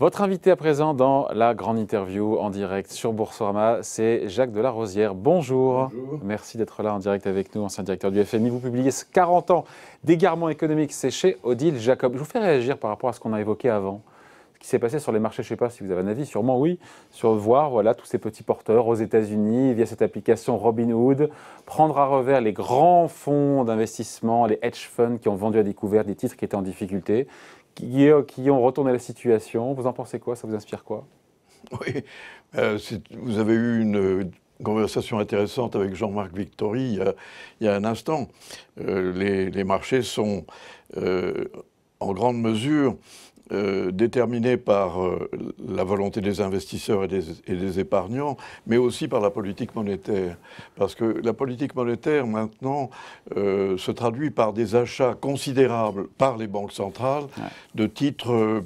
Votre invité à présent dans la grande interview en direct sur Boursorama, c'est Jacques Delarosière. Bonjour. Bonjour. Merci d'être là en direct avec nous, ancien directeur du FMI. Vous publiez 40 ans d'égarement économique, c'est chez Odile Jacob. Je vous fais réagir par rapport à ce qu'on a évoqué avant. Ce qui s'est passé sur les marchés, je ne sais pas si vous avez un avis, sûrement oui, sur voir voilà, tous ces petits porteurs aux États-Unis via cette application Robinhood, prendre à revers les grands fonds d'investissement, les hedge funds qui ont vendu à découvert des titres qui étaient en difficulté qui, ont retourné la situation. Vous en pensez quoi Ça vous inspire quoi Oui, euh, vous avez eu une conversation intéressante avec Jean-Marc Victory il y, a, un instant. Euh, les, marchés sont euh, en grande mesure euh, déterminé par euh, la volonté des investisseurs et des, épargnants, mais aussi par la politique monétaire. Parce que la politique monétaire, maintenant, euh, se traduit par des achats considérables par les banques centrales de titres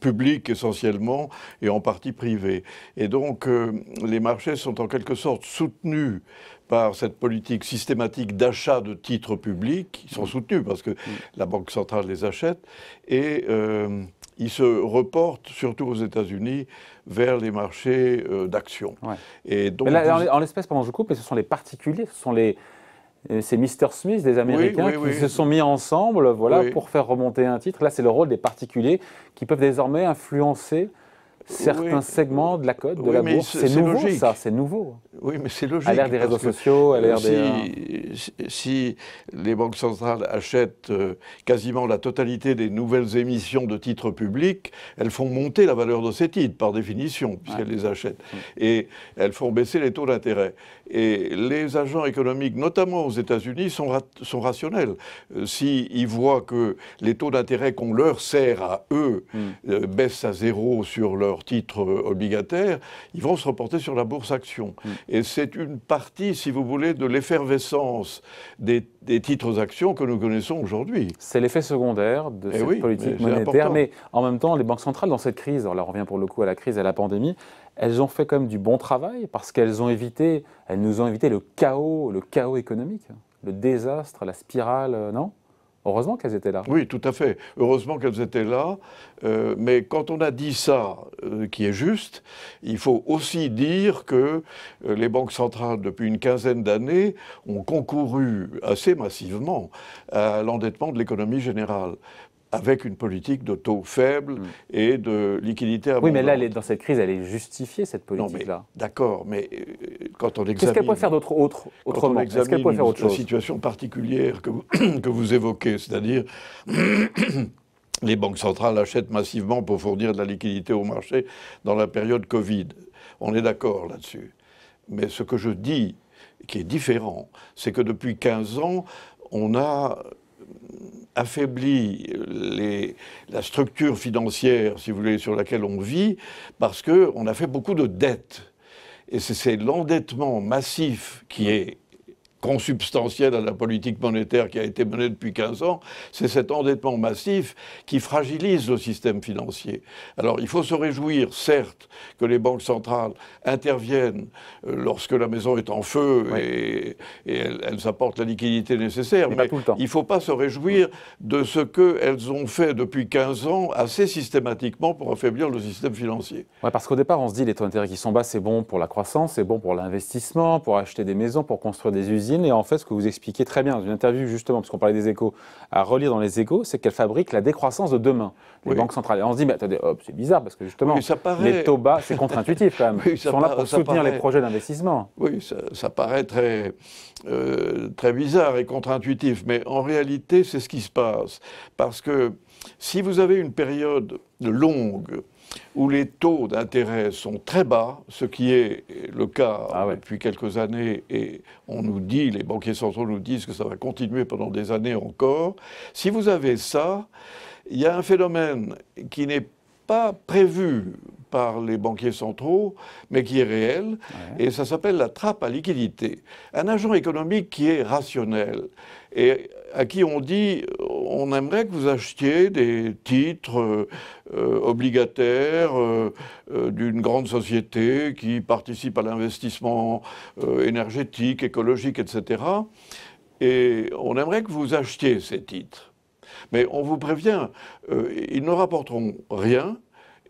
public essentiellement et en partie privé. Et donc euh, les marchés sont en quelque sorte soutenus par cette politique systématique d'achat de titres publics. Ils sont soutenus parce que la Banque centrale les achète et euh, ils se reportent surtout aux États-Unis vers les marchés d'action. Euh, – d'actions. Et donc, en l'espèce, pendant je coupe, ce sont les particuliers, ce sont les, euh, c'est Mr. Smith des Américains qui se sont mis ensemble voilà, pour faire remonter un titre. Là, c'est le rôle des particuliers qui peuvent désormais influencer certains segments de la cote, de la bourse. C'est nouveau, ça, c'est nouveau. Oui, mais c'est logique. À l'ère des réseaux sociaux, à l'ère euh, si, des... Si, les banques centrales achètent euh, quasiment la totalité des nouvelles émissions de titres publics, elles font monter la valeur de ces titres, par définition, puisqu'elles les achètent. Et elles font baisser les taux d'intérêt. Et les agents économiques, notamment aux États-Unis, sont, rationnels. Euh, S'ils voient que les taux d'intérêt qu'on leur sert à eux hmm. euh, baissent à zéro sur leurs titres euh, obligataires, ils vont se reporter sur la bourse action. Hmm. Et c'est une partie, si vous voulez, de l'effervescence des, titres actions que nous connaissons aujourd'hui. C'est l'effet secondaire de eh cette politique monétaire. Mais en même temps, les banques centrales, dans cette crise, alors là on revient pour le coup à la crise, et à la pandémie, elles ont fait quand même du bon travail parce qu'elles ont évité, elles nous ont évité le chaos, le chaos économique, le désastre, la spirale, euh, non Heureusement qu'elles étaient là. Oui, tout à fait. Heureusement qu'elles étaient là. Euh, mais quand on a dit ça, euh, qui est juste, il faut aussi dire que les banques centrales, depuis une quinzaine d'années, ont concouru assez massivement à l'endettement de l'économie générale avec une politique de taux faible mm. et de liquidité abondante. Oui, mais là, dans cette crise, elle est justifiée, cette politique-là. D'accord, mais euh, quand on examine... Qu'est-ce qu'elle pourrait faire d'autre autrement quest ce qu'elle peut faire autre La situation particulière que que vous évoquez, c'est-à-dire... les banques centrales achètent massivement pour fournir de la liquidité au marché dans la période Covid. On est d'accord là-dessus. Mais ce que je dis, qui est différent, c'est que depuis 15 ans, on a affaiblit euh, la structure financière, si vous voulez, sur laquelle on vit, parce qu'on a fait beaucoup de dettes. Et c'est l'endettement massif qui est Consubstantiel à la politique monétaire qui a été menée depuis 15 ans, c'est cet endettement massif qui fragilise le système financier. Alors il faut se réjouir, certes, que les banques centrales interviennent euh, lorsque la maison est en feu et, elles, apportent la liquidité nécessaire, mais, il ne faut pas se réjouir de ce qu'elles ont fait depuis 15 ans assez systématiquement pour affaiblir le système financier. parce qu'au départ, on se dit les taux d'intérêt qui sont bas, c'est bon pour la croissance, c'est bon pour l'investissement, pour acheter des maisons, pour construire des usines et en fait, ce que vous expliquez très bien dans une interview, justement, puisqu'on parlait des échos, à relire dans les échos, c'est qu'elle fabrique la décroissance de demain, les banques centrales. Et on se dit, mais attendez, hop, c'est bizarre, parce que justement, les taux bas, c'est contre-intuitif quand Ils sont là pour soutenir les projets d'investissement. Oui, ça, paraît très, euh, très bizarre et contre-intuitif. Mais en réalité, c'est ce qui se passe. Parce que si vous avez une période longue, où les taux d'intérêt sont très bas, ce qui est le cas ah depuis quelques années, et on nous dit, les banquiers centraux nous disent que ça va continuer pendant des années encore. Si vous avez ça, il y a un phénomène qui n'est pas prévu par les banquiers centraux, mais qui est réel, et ça s'appelle la trappe à liquidité. Un agent économique qui est rationnel et à qui on dit euh, on aimerait que vous achetiez des titres euh, euh, obligataires d'une grande société qui participe à l'investissement énergétique, écologique, etc. Et on aimerait que vous achetiez ces titres. Mais on vous prévient, ils ne rapporteront rien,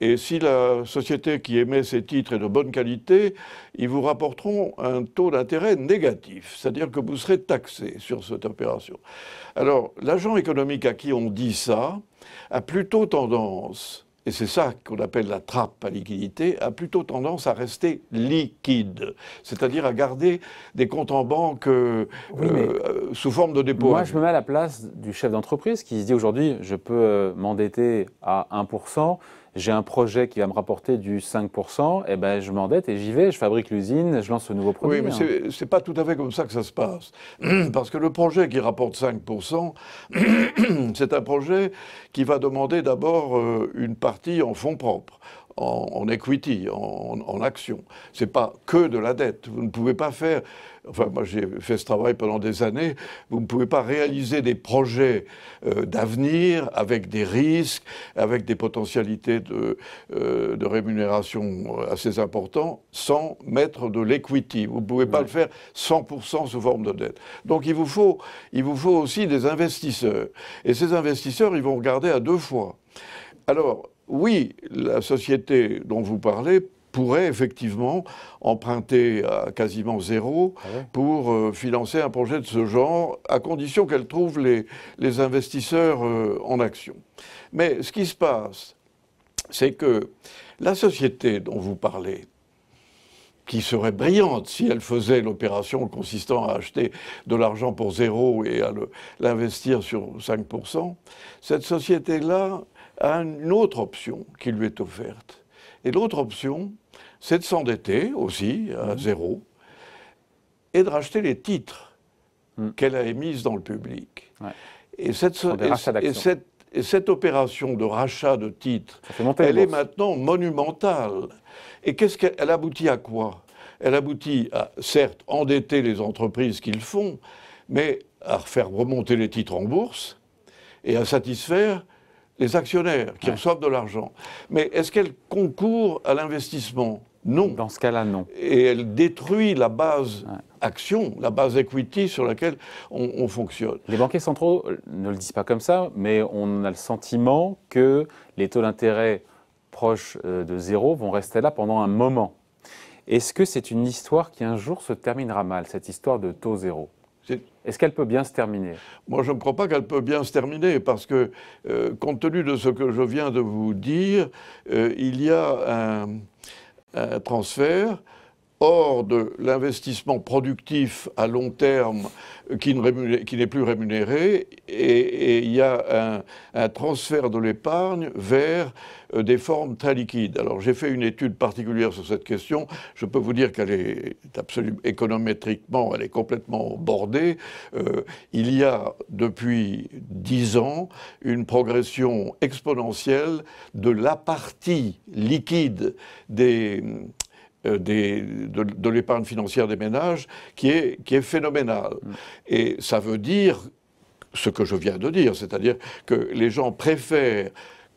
et si la société qui émet ces titres est de bonne qualité, ils vous rapporteront un taux d'intérêt négatif, c'est-à-dire que vous serez taxé sur cette opération. Alors, l'agent économique à qui on dit ça a plutôt tendance, et c'est ça qu'on appelle la trappe à liquidité, a plutôt tendance à rester liquide, c'est-à-dire à garder des comptes en banque euh, euh, sous forme de dépôt. Moi, je me mets à la place du chef d'entreprise qui se dit aujourd'hui, je peux euh, m'endetter à 1% j'ai un projet qui va me rapporter du 5%, et eh ben je m'endette et j'y vais, je fabrique l'usine, je lance ce nouveau produit. Oui, mais hein. ce c'est pas tout à fait comme ça que ça se passe. Parce que le projet qui rapporte 5%, c'est un projet qui va demander d'abord euh, une partie en fonds propres en, equity, en, action. Ce n'est pas que de la dette. Vous ne pouvez pas faire, enfin moi j'ai fait ce travail pendant des années, vous ne pouvez pas réaliser des projets euh, d'avenir avec des risques, avec des potentialités de, euh, de rémunération euh, assez importantes, sans mettre de l'equity. Vous ne pouvez pas le faire 100% sous forme de dette. Donc il vous, faut, il vous faut aussi des investisseurs. Et ces investisseurs, ils vont regarder à deux fois. Alors, oui, la société dont vous parlez pourrait effectivement emprunter à quasiment zéro ah pour euh, financer un projet de ce genre, à condition qu'elle trouve les, investisseurs euh, en action. Mais ce qui se passe, c'est que la société dont vous parlez, qui serait brillante si elle faisait l'opération consistant à acheter de l'argent pour zéro et à l'investir sur 5%, cette société-là à une autre option qui lui est offerte. Et l'autre option, c'est de s'endetter aussi à mhm. zéro et de racheter les titres mhm. qu'elle a émis dans le public. Et, cette, opération de rachat de titres, elle est maintenant monumentale. Et qu'est-ce qu'elle aboutit à quoi Elle aboutit à, certes, endetter les entreprises qu'ils font, mais à faire remonter les titres en bourse et à satisfaire les actionnaires qui reçoivent de l'argent. Mais est-ce qu'elle concourt à l'investissement Non. Dans ce cas-là, non. Et elle détruit la base action, la base equity sur laquelle on, on, fonctionne. Les banquiers centraux ne le disent pas comme ça, mais on a le sentiment que les taux d'intérêt proches euh, de zéro vont rester là pendant un moment. Est-ce que c'est une histoire qui un jour se terminera mal, cette histoire de taux zéro est-ce qu'elle peut bien se terminer Moi, je ne crois pas qu'elle peut bien se terminer, parce que, euh, compte tenu de ce que je viens de vous dire, euh, il y a un transfert hors de l'investissement productif à long terme qui n'est plus rémunéré, et il y a un, transfert de l'épargne vers euh, des formes très liquides. Alors j'ai fait une étude particulière sur cette question. Je peux vous dire qu'elle est absolument économétriquement, elle est complètement bordée. Euh, il y a depuis dix ans une progression exponentielle de la partie liquide des euh, de, l'épargne financière des ménages qui est, qui est phénoménale. Mm. Et ça veut dire ce que je viens de dire, c'est-à-dire que les gens préfèrent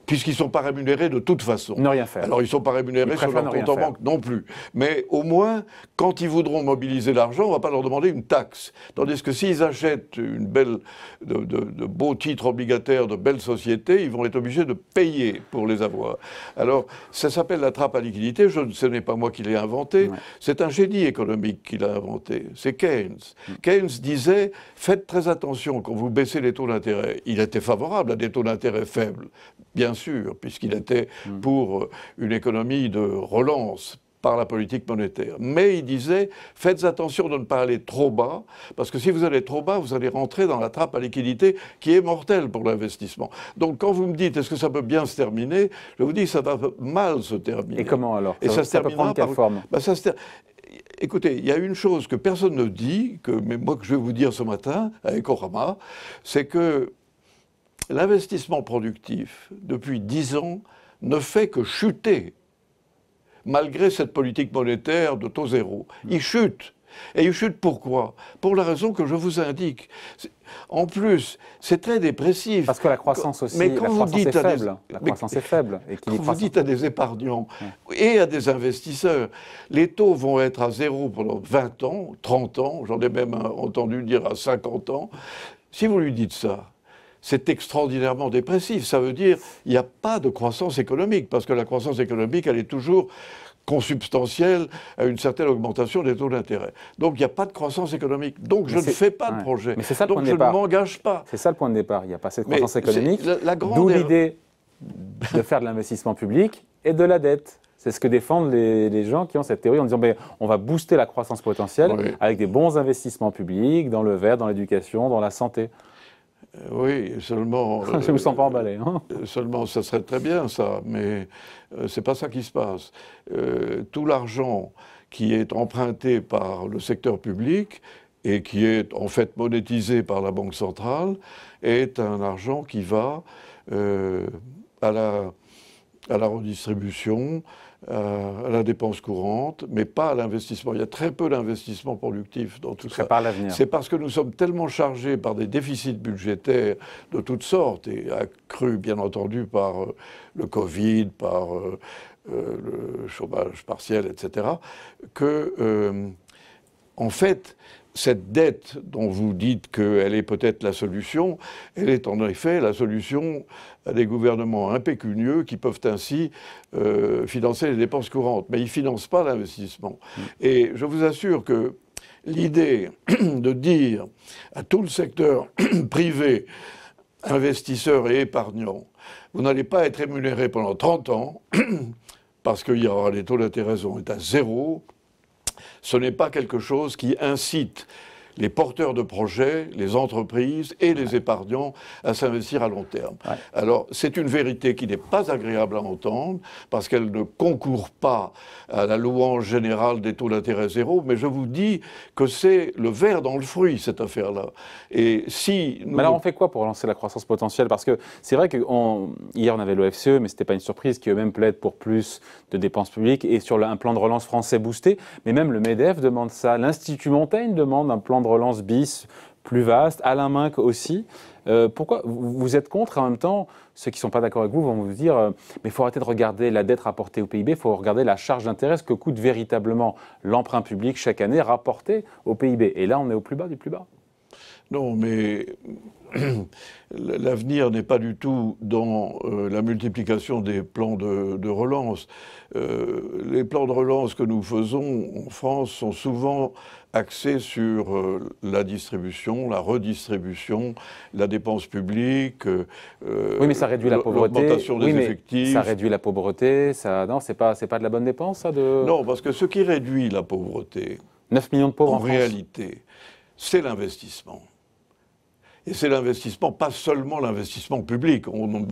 puisqu'ils ne sont pas rémunérés de toute façon. Ne rien faire. Alors ils ne sont pas rémunérés sur leur compte en banque non plus. Mais au moins, quand ils voudront mobiliser l'argent, on ne va pas leur demander une taxe. Tandis que s'ils achètent une belle, de, beaux titres obligataires, de belles sociétés, ils vont être obligés de payer pour les avoir. Alors ça s'appelle la trappe à liquidité. ce n'est pas moi qui l'ai inventé. C'est un génie économique qui l'a inventé. C'est Keynes. Mm. Keynes disait faites très attention quand vous baissez les taux d'intérêt. Il était favorable à des taux d'intérêt faibles, bien sûr, puisqu'il mm. était mm. pour euh, une économie de relance par la politique monétaire. Mais il disait, faites attention de ne pas aller trop bas, parce que si vous allez trop bas, vous allez rentrer dans la trappe à liquidité qui est mortelle pour l'investissement. Donc quand vous me dites, est-ce que ça peut bien se terminer Je vous dis, ça va mal se terminer. Et comment alors Et ça, peut prendre quelle forme bah, Écoutez, il y a une chose que personne ne dit, que, mais moi que je vais vous dire ce matin avec Orama, c'est que l'investissement productif, depuis dix ans, ne fait que chuter, malgré cette politique monétaire de taux zéro. Mm. Il chute. Et il chute pourquoi Pour la raison que je vous indique. En plus, c'est très dépressif. Parce que la croissance aussi la croissance est faible. la croissance est faible. Et quand vous dites à des épargnants et à des investisseurs, les taux vont être à zéro pendant 20 ans, 30 ans, j'en ai même entendu dire à 50 ans, si vous lui dites ça, c'est extraordinairement dépressif. Ça veut dire qu'il n'y a pas de croissance économique, parce que la croissance économique, elle est toujours consubstantielle à une certaine augmentation des taux d'intérêt. Donc il n'y a pas de croissance économique. Donc je ne fais pas de projet. Mais ça, Donc je ne m'engage pas. C'est ça le point de départ. Il n'y a pas cette croissance économique. D'où l'idée de faire de l'investissement public et de la dette. C'est ce que défendent les, gens qui ont cette théorie en disant ben, on va booster la croissance potentielle avec des bons investissements publics dans le vert, dans l'éducation, dans la santé. Euh, oui, seulement. Je vous sens pas emballé. Hein euh, seulement, ça serait très bien ça, mais euh, c'est pas ça qui se passe. tout l'argent qui est emprunté par le secteur public et qui est en fait monétisé par la Banque centrale est un argent qui va à la redistribution euh, à la dépense courante, mais pas à l'investissement. Il y a très peu d'investissement productif dans tout ça. C'est parce que nous sommes tellement chargés par des déficits budgétaires de toutes sortes, et accrus bien entendu par euh, le Covid, par euh, le chômage partiel, etc., que, en fait, cette dette dont vous dites qu'elle est peut-être la solution, elle est en effet la solution à des gouvernements impécunieux qui peuvent ainsi euh, financer les dépenses courantes. Mais ils ne financent pas l'investissement. Mm. Et je vous assure que l'idée de dire à tout le secteur privé, investisseurs et épargnants, vous n'allez pas être rémunéré pendant 30 ans parce qu'il y aura les taux d'intérêt sont à zéro, ce n'est pas quelque chose qui incite les porteurs de projets, les entreprises et les épargnants à s'investir à long terme. Alors, c'est une vérité qui n'est pas agréable à entendre parce qu'elle ne concourt pas à la louange générale des taux d'intérêt zéro, mais je vous dis que c'est le verre dans le fruit, cette affaire-là. Et si. Mais alors, on fait quoi pour relancer la croissance potentielle Parce que c'est vrai qu'hier, on... avait l'OFCE, e, mais ce n'était pas une surprise, qui eux-mêmes plaident pour plus de dépenses publiques et sur un plan de relance français boosté. Mais même le MEDEF demande ça. L'Institut Montaigne demande un plan de relance bis plus vaste, Alain Minc aussi. Euh, pourquoi vous êtes contre En même temps, ceux qui ne sont pas d'accord avec vous vont vous dire euh, mais il faut arrêter de regarder la dette rapportée au PIB, il faut regarder la charge d'intérêt, ce que coûte véritablement l'emprunt public chaque année rapporté au PIB. Et là, on est au plus bas du plus bas. Non, mais l'avenir n'est pas du tout dans euh, la multiplication des plans de, relance. Euh, les plans de relance que nous faisons en France sont souvent axés sur euh, la distribution, la redistribution, la dépense publique. oui, mais ça réduit la pauvreté. L'augmentation des oui, mais effectifs. Ça réduit la pauvreté. Ça, non, c'est pas, c'est pas de la bonne dépense, ça. Non, parce que ce qui réduit la pauvreté. 9 millions de pauvres en, en réalité, c'est l'investissement. Et c'est l'investissement, pas seulement l'investissement public. On,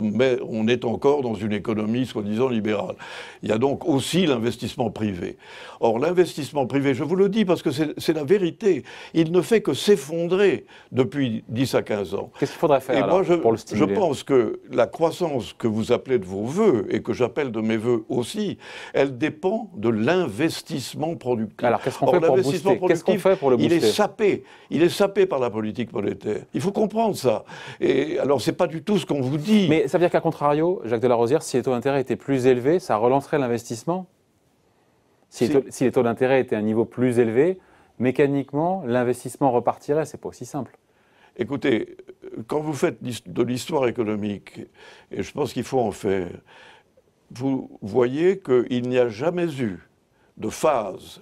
on est encore dans une économie soi-disant libérale. Il y a donc aussi l'investissement privé. Or, l'investissement privé, je vous le dis parce que c'est la vérité, il ne fait que s'effondrer depuis 10 à 15 ans. Qu'est-ce qu'il faudrait faire moi, je, pour le stimuler Je pense que la croissance que vous appelez de vos voeux et que j'appelle de mes voeux aussi, elle dépend de l'investissement productif. Alors, qu'est-ce qu'on fait, fait, pour le booster Il est sapé. Il est sapé par la politique monétaire. Il faut qu'on comprendre ça. Et alors, c'est pas du tout ce qu'on vous dit. Mais ça veut dire qu'à contrario, Jacques Delarosière, si les taux d'intérêt étaient plus élevés, ça relancerait l'investissement si, les taux d'intérêt étaient à un niveau plus élevé, mécaniquement, l'investissement repartirait. C'est pas aussi simple. Écoutez, quand vous faites de l'histoire économique, et je pense qu'il faut en faire, vous voyez que il n'y a jamais eu de phase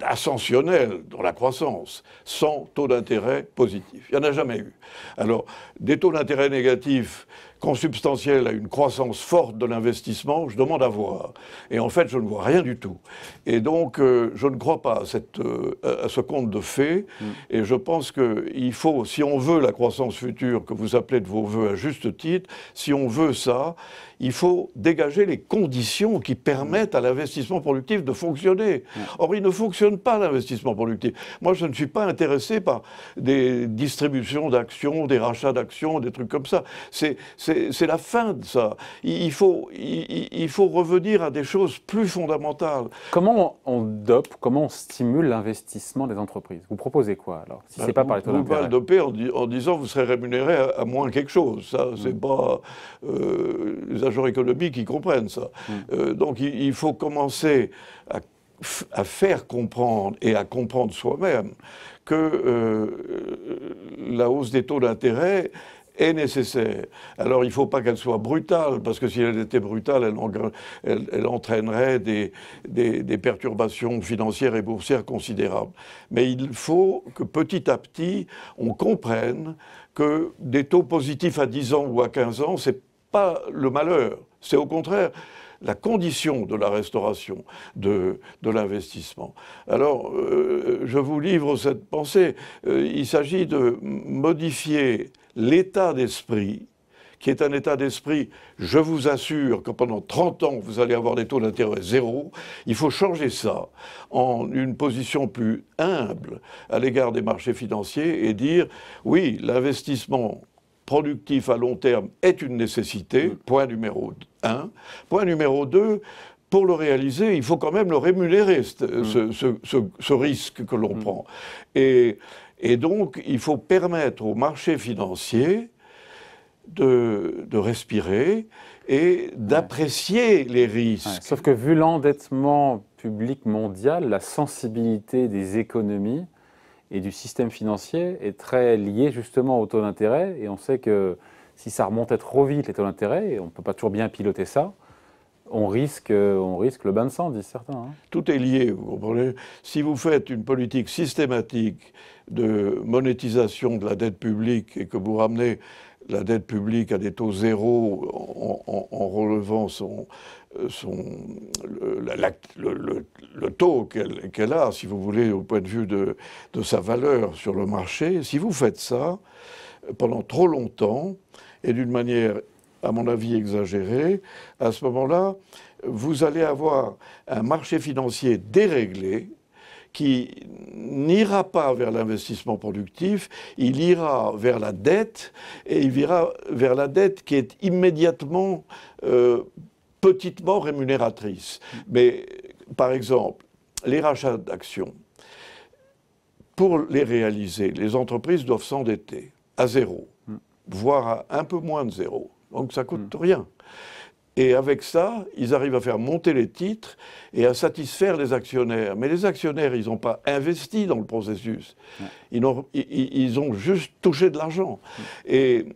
ascensionnel dans la croissance, sans taux d'intérêt positif. Il n'y en a jamais eu. Alors, des taux d'intérêt négatifs, consubstantielle à une croissance forte de l'investissement, je demande à voir. Et en fait, je ne vois rien du tout. Et donc, euh, je ne crois pas à, cette, euh, à ce compte de fait, mm. Et je pense qu'il faut, si on veut la croissance future que vous appelez de vos voeux à juste titre, si on veut ça, il faut dégager les conditions qui permettent à l'investissement productif de fonctionner. Mm. Or, il ne fonctionne pas l'investissement productif. Moi, je ne suis pas intéressé par des distributions d'actions, des rachats d'actions, des trucs comme ça. C'est c'est la fin de ça. Il faut, il, faut revenir à des choses plus fondamentales. Comment on dope, comment on stimule l'investissement des entreprises Vous proposez quoi alors Si ben, c'est pas par les taux d'intérêt. le doper en, disant vous serez rémunéré à, moins quelque chose. Ça, hmm. c'est pas euh, les agents économiques qui comprennent ça. Hmm. Euh, donc il, faut commencer à faire comprendre et à comprendre soi-même que euh, la hausse des taux d'intérêt est nécessaire. Alors il ne faut pas qu'elle soit brutale, parce que si elle était brutale, elle, elle, entraînerait des, perturbations financières et boursières considérables. Mais il faut que petit à petit, on comprenne que des taux positifs à 10 ans ou à 15 ans, ce n'est pas le malheur, c'est au contraire la condition de la restauration de, l'investissement. Alors, euh, je vous livre cette pensée. Euh, il s'agit de modifier l'état d'esprit, qui est un état d'esprit, je vous assure que pendant 30 ans, vous allez avoir des taux d'intérêt zéro. Il faut changer ça en une position plus humble à l'égard des marchés financiers et dire, oui, l'investissement productif à long terme est une nécessité, mm. point numéro 1. Point numéro 2, pour le réaliser, il faut quand même le rémunérer, ce, mm. risque que l'on mm. prend. Et et donc, il faut permettre aux marchés financiers de, respirer et d'apprécier les risques. sauf que vu l'endettement public mondial, la sensibilité des économies et du système financier est très liée justement au taux d'intérêt. Et on sait que si ça remontait trop vite, les taux d'intérêt, on ne peut pas toujours bien piloter ça, on risque, euh, on risque le bain de sang, disent certains. Hein. Tout est lié, vous comprenez. Si vous faites une politique systématique de monétisation de la dette publique et que vous ramenez la dette publique à des taux zéro en, relevant son, euh, le, taux qu'elle a, si vous voulez, au point de vue de, de, sa valeur sur le marché, si vous faites ça euh, pendant trop longtemps et d'une manière à mon avis exagéré, à ce moment-là, vous allez avoir un marché financier déréglé, qui n'ira pas vers l'investissement productif, il ira vers la dette, et il ira vers la dette qui est immédiatement, euh, petitement rémunératrice. Mais par exemple, les rachats d'actions, pour les réaliser, les entreprises doivent s'endetter à zéro, mm. voire à un peu moins de zéro. Donc ça coûte hmm. rien. Et avec ça, ils arrivent à faire monter les titres et à satisfaire les actionnaires. Mais les actionnaires, ils n'ont pas investi dans le processus. Ils, ont, ils, ont, juste touché de l'argent. Hmm. Et,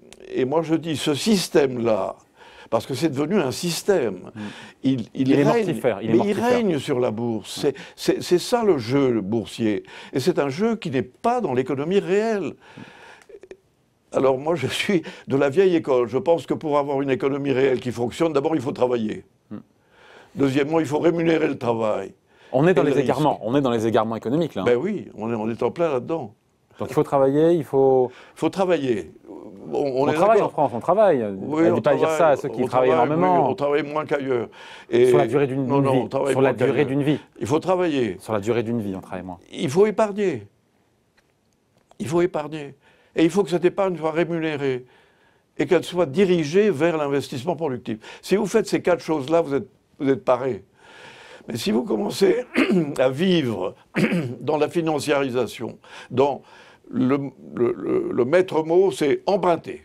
moi, je dis, ce système-là, parce que c'est devenu un système, hmm. il, règne, est il, règne sur la bourse. C'est ça le jeu le boursier. Et c'est un jeu qui n'est pas dans l'économie réelle. Alors moi, je suis de la vieille école. Je pense que pour avoir une économie réelle qui fonctionne, d'abord, il faut travailler. Hmm. Deuxièmement, il faut rémunérer le travail. On est dans les égarements. On est dans les égarements économiques, là. Hein. Ben oui, on est, en plein là-dedans. Donc il faut travailler, il faut... Il faut travailler. On, travaille en France, on travaille. on ne pas dire ça à ceux qui travaillent énormément. on travaille moins qu'ailleurs. Sur la durée d'une vie. sur la durée d'une vie. Il faut travailler. Sur la durée d'une vie, on travaille moins. Il faut épargner. Il faut épargner. Et il faut que cette épargne soit rémunérée et qu'elle soit dirigée vers l'investissement productif. Si vous faites ces quatre choses-là, vous êtes, vous êtes paré. Mais si vous commencez à vivre dans la financiarisation, dans le, maître mot, c'est emprunter.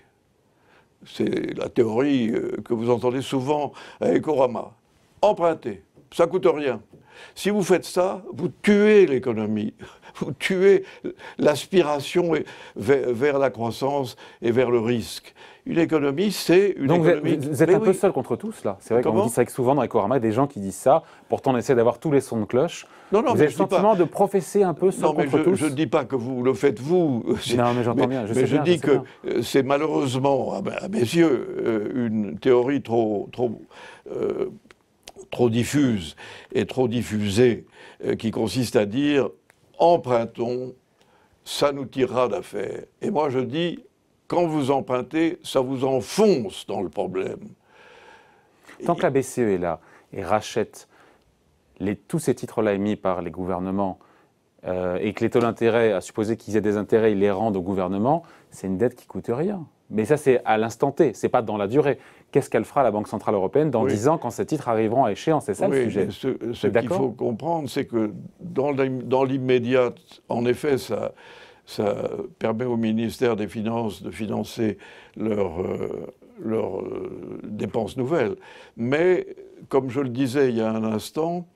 C'est la théorie euh, que vous entendez souvent à Orama. Emprunter, ça coûte rien. Si vous faites ça, vous tuez l'économie vous tuez l'aspiration vers la croissance et vers le risque. Une économie, c'est une économie. Vous êtes, vous êtes un peu seul contre tous, là. C'est vrai qu'on dit ça souvent dans Corama, des gens qui disent ça. Pourtant, on essaie d'avoir tous les sons de cloche. Non, non, vous avez le sentiment de professer un peu seul non, mais je, Je ne dis pas que vous le faites vous. Non, mais j'entends bien. Je, mais je dis que c'est malheureusement, à mes yeux, euh, une théorie trop, trop, euh, trop diffuse et trop diffusée euh, qui consiste à dire empruntons, ça nous tirera d'affaire. Et moi je dis, quand vous empruntez, ça vous enfonce dans le problème. Tant que la BCE est là et rachète tous ces titres-là émis par les gouvernements euh, et que les taux d'intérêt, à supposer qu'ils aient des intérêts, ils les rendent au gouvernement, c'est une dette qui coûte rien. Mais ça, c'est à l'instant T, c'est pas dans la durée. Qu'est-ce qu'elle fera la Banque Centrale Européenne dans dix 10 ans quand ces titres arriveront à échéance C'est ça le sujet. ce, qu'il faut comprendre, c'est que dans l'immédiat, en effet, ça, ça permet au ministère des Finances de financer leurs euh, euh, dépenses nouvelles. Mais, comme je le disais il y a un instant,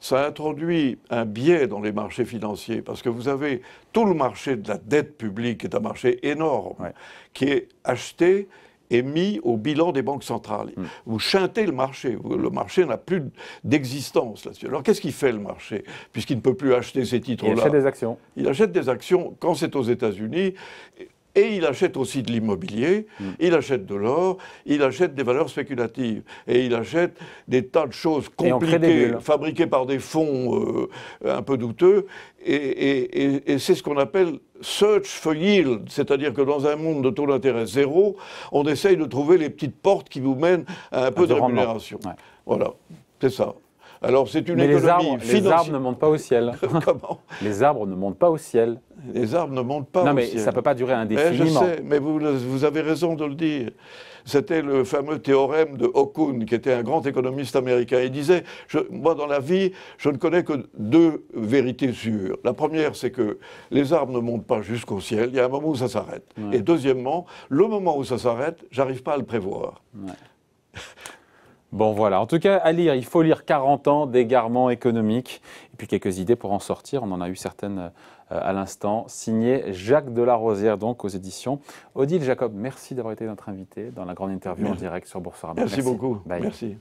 ça introduit un biais dans les marchés financiers, parce que vous avez tout le marché de la dette publique, qui est un marché énorme, qui est acheté et mis au bilan des banques centrales. Hmm. Vous chantez le marché. Le marché n'a plus d'existence là-dessus. Alors qu'est-ce qui fait le marché Puisqu'il ne peut plus acheter ces titres-là. Il achète des actions. Il achète des actions quand c'est aux États-Unis. Et il achète aussi de l'immobilier, mm. il achète de l'or, il achète des valeurs spéculatives. Et il achète des tas de choses compliquées, fabriquées par des fonds euh, un peu douteux. Et, c'est ce qu'on appelle search for yield, c'est-à-dire que dans un monde de taux d'intérêt zéro, on essaye de trouver les petites portes qui vous mènent à un, peu de rémunération. Voilà, c'est ça. Alors c'est une Mais les arbres, ne montent pas au ciel. Comment Les arbres ne montent pas au ciel. Les arbres ne montent pas au mais Non mais ça ne peut pas durer eh, indéfiniment. Mais je sais, mais vous, avez raison de le dire. C'était le fameux théorème de Okun, qui était un grand économiste américain. Il disait Moi, dans la vie, je ne connais que deux vérités sûres. La première, c'est que les arbres ne montent pas jusqu'au ciel. Il y a un moment où ça s'arrête. Et deuxièmement, le moment où ça s'arrête, j'arrive pas à le prévoir. Ouais. Bon voilà, en tout cas à lire, il faut lire 40 ans d'égarement économique et puis quelques idées pour en sortir, on en a eu certaines euh, à l'instant, signé Jacques Delarosière donc aux éditions Odile Jacob. Merci d'avoir été notre invité dans la grande interview en direct sur Boursorama. Merci, beaucoup. Merci.